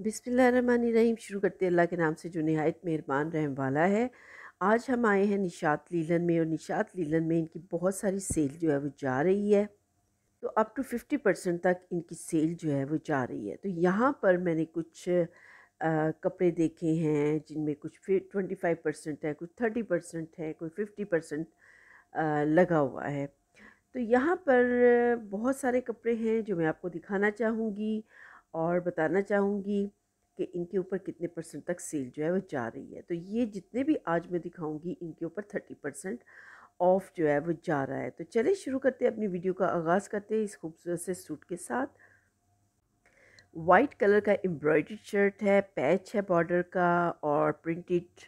रहीम शुरू करते अल्लाह के नाम से जो नहायत मेहरबान रहम वाला है आज हम आए हैं निशात लीलन में और निशात लीलन में इनकी बहुत सारी सेल जो है वो जा रही है तो अप टू फिफ्टी परसेंट तक इनकी सेल जो है वो जा रही है तो यहाँ पर मैंने कुछ आ, कपड़े देखे हैं जिनमें कुछ ट्वेंटी फाइव परसेंट है कुछ थर्टी परसेंट है कोई फिफ्टी परसेंट लगा हुआ है तो यहाँ पर बहुत सारे कपड़े हैं जो मैं आपको दिखाना चाहूँगी और बताना चाहूँगी कि इनके ऊपर कितने परसेंट तक सेल जो है वो जा रही है तो ये जितने भी आज मैं दिखाऊँगी इनके ऊपर थर्टी परसेंट ऑफ जो है वो जा रहा है तो चले शुरू करते हैं अपनी वीडियो का आगाज़ करते हैं इस खूबसूरत से सूट के साथ वाइट कलर का एम्ब्रॉयड शर्ट है पैच है बॉर्डर का और प्रिंटेड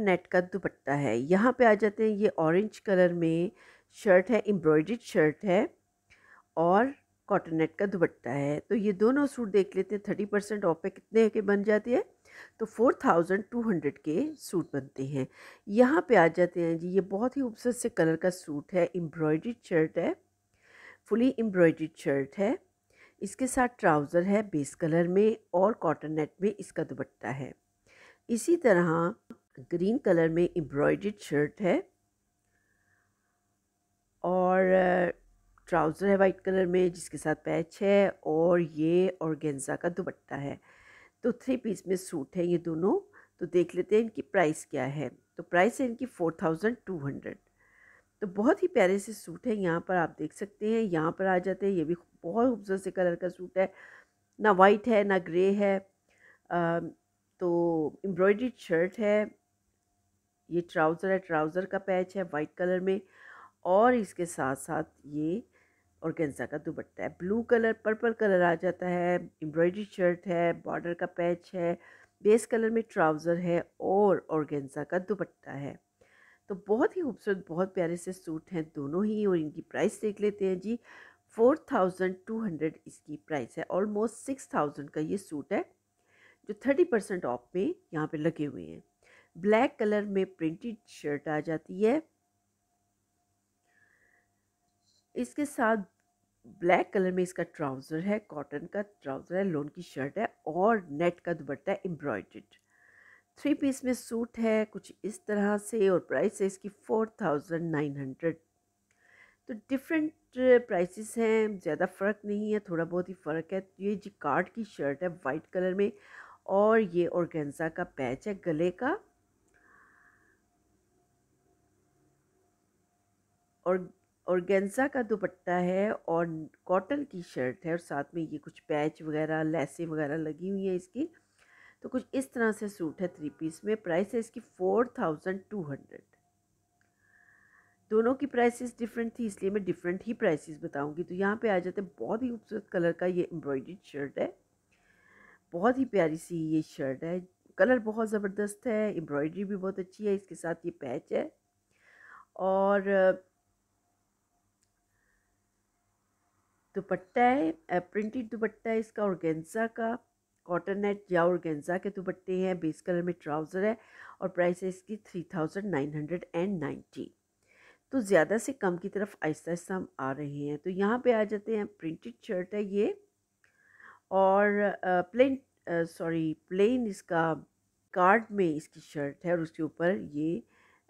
नेट का दुपट्टा है यहाँ पे आ जाते हैं ये ऑरेंज कलर में शर्ट है एम्ब्रॉयड शर्ट है और कॉटन नेट का दुपट्टा है तो ये दोनों सूट देख लेते हैं थर्टी परसेंट ऑफ पे कितने के बन जाते हैं तो फोर थाउजेंड टू हंड्रेड के सूट बनते हैं यहाँ पे आ जाते हैं जी ये बहुत ही खूबसूरत से कलर का सूट है एम्ब्रॉयड्रीड शर्ट है फुली एम्ब्रॉयड्रीड शर्ट है इसके साथ ट्राउज़र है बेस कलर में और कॉटन नेट में इसका दुपट्टा है इसी तरह ग्रीन कलर में एम्ब्रॉयड्रीड शर्ट है और ट्राउज़र है वाइट कलर में जिसके साथ पैच है और ये ऑर्गेन्जा का दुपट्टा है तो थ्री पीस में सूट है ये दोनों तो देख लेते हैं इनकी प्राइस क्या है तो प्राइस है इनकी फ़ोर थाउजेंड टू हंड्रेड तो बहुत ही प्यारे से सूट है यहाँ पर आप देख सकते हैं यहाँ पर आ जाते हैं ये भी बहुत खूबसूरत से कलर का सूट है ना वाइट है ना ग्रे है आ, तो एम्ब्रॉयड्रीड शर्ट है ये ट्राउज़र है ट्राउज़र का पैच है वाइट कलर में और इसके साथ साथ ये और गेंजा का दुपट्टा है ब्लू कलर पर्पल कलर आ जाता है एम्ब्रॉयडरी शर्ट है बॉर्डर का पैच है बेस कलर में ट्राउज़र है और ऑर्गेन्जा का दुपट्टा है तो बहुत ही खूबसूरत बहुत प्यारे से सूट हैं दोनों ही और इनकी प्राइस देख लेते हैं जी फोर थाउजेंड टू हंड्रेड इसकी प्राइस है ऑलमोस्ट सिक्स थाउजेंड का ये सूट है जो थर्टी परसेंट ऑफ में यहाँ पे लगे हुए हैं ब्लैक कलर में प्रिंटेड शर्ट आ जाती है इसके साथ ब्लैक कलर में इसका ट्राउज़र है कॉटन का ट्राउज़र है लोन की शर्ट है और नेट का दुपट्टा है एम्ब्रॉयड थ्री पीस में सूट है कुछ इस तरह से और प्राइस है इसकी फ़ोर थाउजेंड नाइन हंड्रेड तो डिफरेंट प्राइसेस हैं ज़्यादा फ़र्क नहीं है थोड़ा बहुत ही फ़र्क है ये जी कार्ड की शर्ट है वाइट कलर में और ये औरगेंजा का पैच है गले का और और गेंजा का दुपट्टा है और कॉटन की शर्ट है और साथ में ये कुछ पैच वगैरह लेसें वगैरह लगी हुई हैं इसकी तो कुछ इस तरह से सूट है थ्री पीस में प्राइस है इसकी फ़ोर थाउजेंड टू हंड्रेड दोनों की प्राइसेस डिफरेंट थी इसलिए मैं डिफरेंट ही प्राइसेस बताऊंगी तो यहाँ पे आ जाते हैं बहुत ही खूबसूरत कलर का ये एम्ब्रॉयड शर्ट है बहुत ही प्यारी सी ये शर्ट है कलर बहुत ज़बरदस्त है एम्ब्रॉयड्री भी बहुत अच्छी है इसके साथ ये पैच है और दुपट्टा है प्रिंटेड दुपट्टा है इसका गेंजा का कॉटन नेट या ऑर्गेन्जा के दुपट्टे हैं बेस कलर में ट्राउज़र है और प्राइस है इसकी three thousand nine hundred and ninety तो ज़्यादा से कम की तरफ आहिस्ता आहिस्ता हम आ रहे हैं तो यहाँ पे आ जाते हैं प्रिंटेड शर्ट है ये और प्लेन सॉरी प्लेन इसका कार्ड में इसकी शर्ट है और उसके ऊपर ये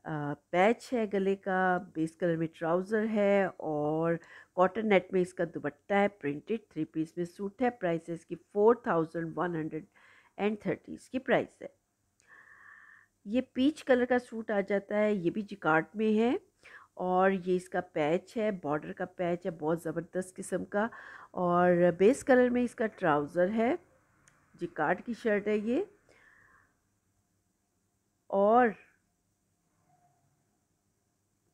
पैच है गले का बेस कलर में ट्राउज़र है और कॉटन नेट में इसका दुपट्टा है प्रिंटेड थ्री पीस में सूट है प्राइस है इसकी four thousand one hundred and thirty इसकी प्राइस है ये पीच कलर का सूट आ जाता है ये भी जिकार्ट में है और ये इसका पैच है बॉर्डर का पैच है बहुत ज़बरदस्त किस्म का और बेस कलर में इसका ट्राउज़र है जिकार्ट की शर्ट है ये और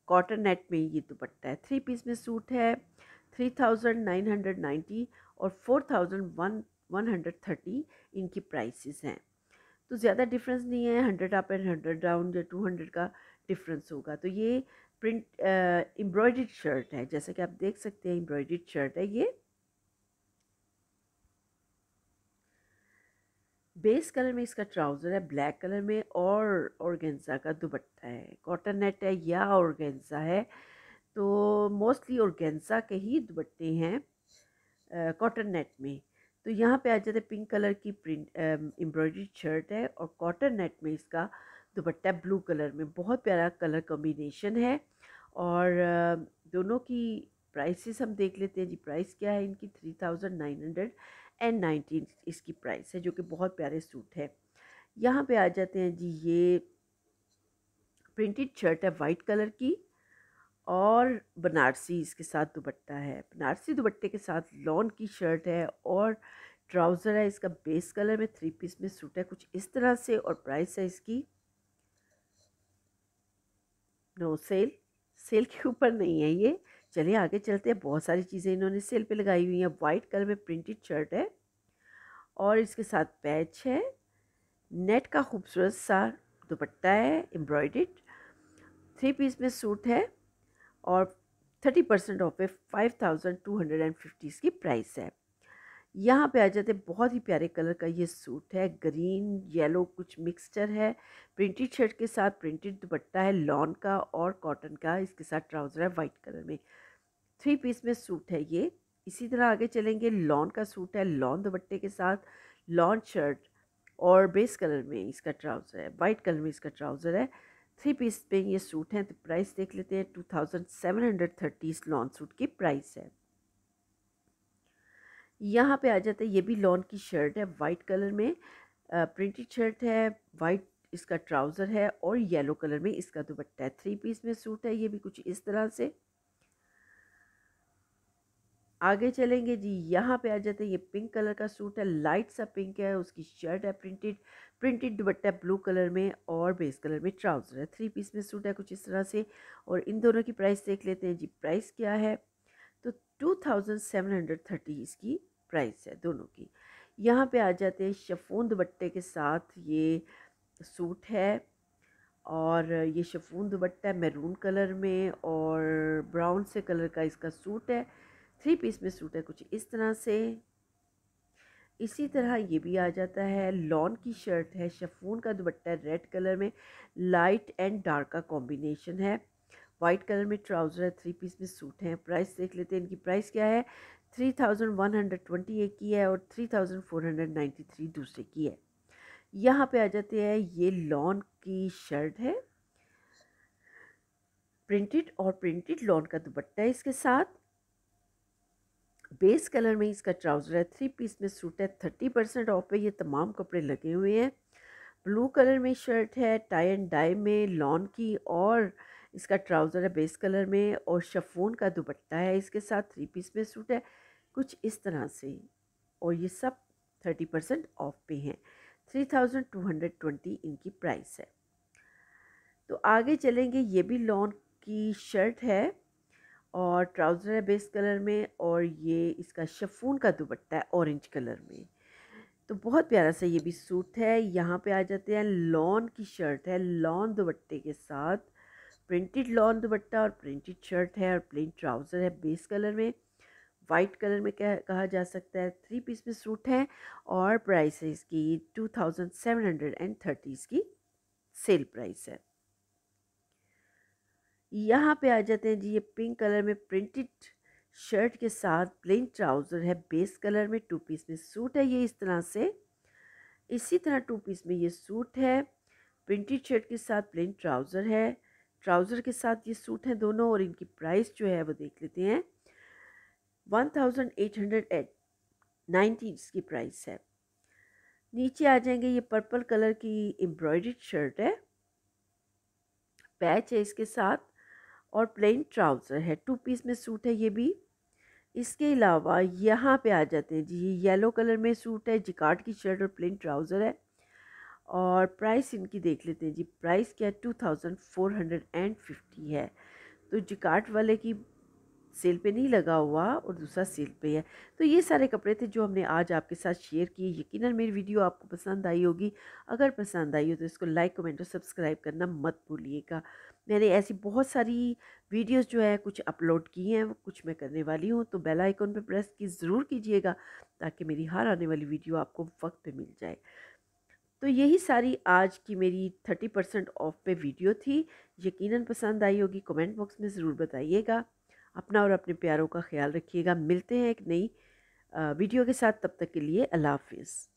कॉटन नेट में ये दुपट्टा है थ्री पीस में सूट है three thousand nine hundred ninety और four thousand one one hundred thirty इनकी प्राइसेस हैं तो ज़्यादा डिफरेंस नहीं है hundred up and hundred down या टू हंड्रेड का डिफरेंस होगा तो ये प्रिंट एम्ब्रॉयड शर्ट है जैसा कि आप देख सकते हैं एम्ब्रॉयड शर्ट है ये बेस कलर में इसका ट्राउज़र है ब्लैक कलर में और ऑर्गेन्जा का दुपट्टा है कॉटन नेट है या ऑर्गेन्जा है तो मोस्टली ऑर्गेन्जा के ही दुपट्टे हैं कॉटन नेट में तो यहाँ पे आ जाते पिंक कलर की प्रिंट एम्ब्रॉयडरी शर्ट है और कॉटन नेट में इसका दुपट्टा ब्लू कलर में बहुत प्यारा कलर कॉम्बिनेशन है और दोनों की प्राइसेस हम देख लेते हैं जी प्राइस क्या है इनकी three thousand nine hundred and nineteen इसकी प्राइस है जो कि बहुत प्यारे सूट है यहाँ पे आ जाते हैं जी ये प्रिंटेड शर्ट है वाइट कलर की और बनारसी इसके साथ दुपट्टा है बनारसी दुपट्टे के साथ लॉन की शर्ट है और ट्राउज़र है इसका बेस कलर में थ्री पीस में सूट है कुछ इस तरह से और प्राइस है इसकी नो सेल सेल के ऊपर नहीं है ये चलिए आगे चलते हैं बहुत सारी चीज़ें इन्होंने सेल पे लगाई हुई हैं वाइट कलर में प्रिंटेड शर्ट है और इसके साथ पैच है नेट का खूबसूरत सा दुपट्टा है एम्ब्रॉयड थ्री पीस में सूट है और थर्टी परसेंट ऑफ पे five thousand two hundred and fifty इसकी प्राइस है यहाँ पे आ जाते बहुत ही प्यारे कलर का ये सूट है ग्रीन येलो कुछ मिक्सचर है प्रिंटेड शर्ट के साथ प्रिंटेड दुपट्टा है लॉन का और कॉटन का इसके साथ ट्राउज़र है वाइट कलर में थ्री पीस में सूट है ये इसी तरह आगे चलेंगे लॉन का सूट है लॉन दुपट्टे के साथ लॉन शर्ट और बेस कलर में इसका ट्राउज़र है वाइट कलर में इसका ट्राउज़र है थ्री पीस पे ये सूट हैं तो प्राइस देख लेते हैं two thousand seven hundred thirty इस लॉन सूट की प्राइस है यहाँ पे आ जाता है ये भी लॉन की शर्ट है वाइट कलर में प्रिंटेड शर्ट है वाइट इसका ट्राउज़र है और येलो कलर में इसका दुपट्टा है थ्री पीस में सूट है ये भी कुछ इस तरह से आगे चलेंगे जी यहाँ पे आ जाते हैं ये पिंक कलर का सूट है लाइट सा पिंक है उसकी शर्ट है प्रिंटेड प्रिंटेड दुपट्टा ब्लू कलर में और बेस कलर में ट्राउज़र है थ्री पीस में सूट है कुछ इस तरह से और इन दोनों की प्राइस देख लेते हैं जी प्राइस क्या है तो two thousand seven hundred thirty इसकी प्राइस है दोनों की यहाँ पे आ जाते हैं शफून दुपट्टे के साथ ये सूट है और ये शफून दुपट्टा मैरून कलर में और ब्राउन से कलर का इसका सूट है थ्री पीस में सूट है कुछ इस तरह से इसी तरह ये भी आ जाता है लॉन की शर्ट है शफून का दुपट्टा रेड कलर में लाइट एंड डार्क का कॉम्बिनेशन है वाइट कलर में ट्राउज़र है थ्री पीस में सूट हैं प्राइस देख लेते हैं इनकी प्राइस क्या है three thousand one hundred twenty एक की है और three thousand four hundred ninety three दूसरे की है यहाँ पे आ जाते हैं ये लॉन की शर्ट है प्रिंटेड और प्रिंटेड लॉन का दुपट्टा है इसके साथ बेस कलर में इसका ट्राउज़र है थ्री पीस में सूट है थर्टी परसेंट ऑफ पे ये तमाम कपड़े लगे हुए हैं ब्लू कलर में शर्ट है टाई एंड डाई में लॉन की और इसका ट्राउज़र है बेस कलर में और शफोन का दुपट्टा है इसके साथ थ्री पीस में सूट है कुछ इस तरह से और ये सब थर्टी परसेंट ऑफ पे हैं three thousand two hundred twenty इनकी प्राइस है तो आगे चलेंगे ये भी लॉन की शर्ट है और ट्राउज़र है बेस कलर में और ये इसका शफून का दुपट्टा है ऑरेंज कलर में तो बहुत प्यारा सा ये भी सूट है यहाँ पे आ जाते हैं लॉन की शर्ट है लॉन दुपट्टे के साथ प्रिंटेड लॉन दुपट्टा और प्रिंटेड शर्ट है और प्लेन ट्राउज़र है बेस कलर में वाइट कलर में कह, कहा जा सकता है थ्री पीस में सूट है और प्राइस है इसकी two thousand seven hundred and thirty इसकी सेल प्राइस है यहाँ पे आ जाते हैं जी ये पिंक कलर में प्रिंटेड शर्ट के साथ प्लेन ट्राउज़र है बेस कलर में टू पीस में सूट है ये इस तरह से इसी तरह टू पीस में ये सूट है प्रिंटेड शर्ट के साथ प्लेन ट्राउज़र है ट्राउज़र के साथ ये सूट हैं दोनों और इनकी प्राइस जो है वो देख लेते हैं one thousand eight hundred eight ninety इसकी प्राइस है नीचे आ जाएंगे ये पर्पल कलर की एम्ब्रॉयड शर्ट है पैच है इसके साथ और प्लेन ट्राउज़र है टू पीस में सूट है ये भी इसके अलावा यहाँ पे आ जाते हैं जी ये येलो कलर में सूट है जिकार्ड की शर्ट और प्लेन ट्राउज़र है और प्राइस इनकी देख लेते हैं जी प्राइस क्या है two thousand four hundred and fifty है तो जिकार्ट वाले की सेल पे नहीं लगा हुआ और दूसरा सेल पे है तो ये सारे कपड़े थे जो हमने आज आपके साथ शेयर किए यकीनन मेरी वीडियो आपको पसंद आई होगी अगर पसंद आई हो तो इसको लाइक कमेंट और सब्सक्राइब करना मत भूलिएगा मैंने ऐसी बहुत सारी वीडियोस जो है कुछ अपलोड की हैं कुछ मैं करने वाली हूँ तो बेल आइकन पर प्रेस की ज़रूर कीजिएगा ताकि मेरी हर आने वाली वीडियो आपको वक्त पे मिल जाए तो यही सारी आज की मेरी थर्टी परसेंट ऑफ पे वीडियो थी यकीनन पसंद आई होगी कमेंट बॉक्स में ज़रूर बताइएगा अपना और अपने प्यारों का ख्याल रखिएगा मिलते हैं एक नई वीडियो के साथ तब तक के लिए अल्लाह हाफिज़